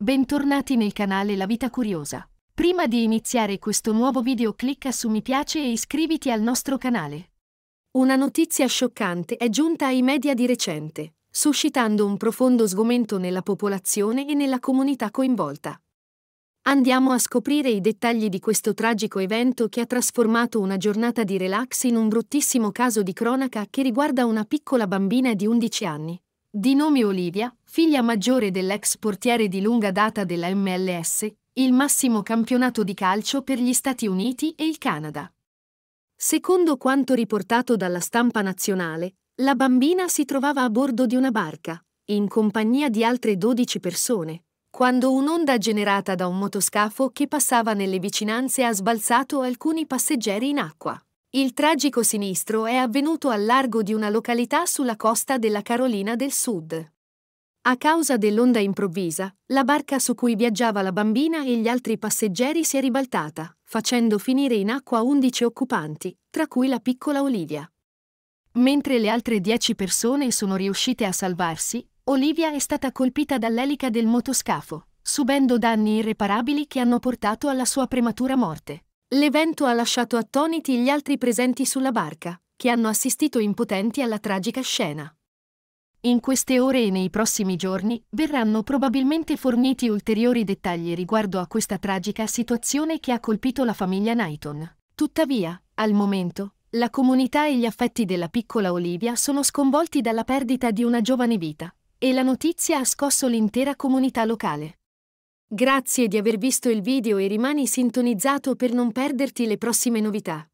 Bentornati nel canale La Vita Curiosa. Prima di iniziare questo nuovo video clicca su mi piace e iscriviti al nostro canale. Una notizia scioccante è giunta ai media di recente, suscitando un profondo sgomento nella popolazione e nella comunità coinvolta. Andiamo a scoprire i dettagli di questo tragico evento che ha trasformato una giornata di relax in un bruttissimo caso di cronaca che riguarda una piccola bambina di 11 anni, di nome Olivia, figlia maggiore dell'ex portiere di lunga data della MLS, il massimo campionato di calcio per gli Stati Uniti e il Canada. Secondo quanto riportato dalla stampa nazionale, la bambina si trovava a bordo di una barca, in compagnia di altre 12 persone, quando un'onda generata da un motoscafo che passava nelle vicinanze ha sbalzato alcuni passeggeri in acqua. Il tragico sinistro è avvenuto al largo di una località sulla costa della Carolina del Sud. A causa dell'onda improvvisa, la barca su cui viaggiava la bambina e gli altri passeggeri si è ribaltata, facendo finire in acqua 11 occupanti, tra cui la piccola Olivia. Mentre le altre 10 persone sono riuscite a salvarsi, Olivia è stata colpita dall'elica del motoscafo, subendo danni irreparabili che hanno portato alla sua prematura morte. L'evento ha lasciato attoniti gli altri presenti sulla barca, che hanno assistito impotenti alla tragica scena. In queste ore e nei prossimi giorni verranno probabilmente forniti ulteriori dettagli riguardo a questa tragica situazione che ha colpito la famiglia Knighton. Tuttavia, al momento, la comunità e gli affetti della piccola Olivia sono sconvolti dalla perdita di una giovane vita, e la notizia ha scosso l'intera comunità locale. Grazie di aver visto il video e rimani sintonizzato per non perderti le prossime novità.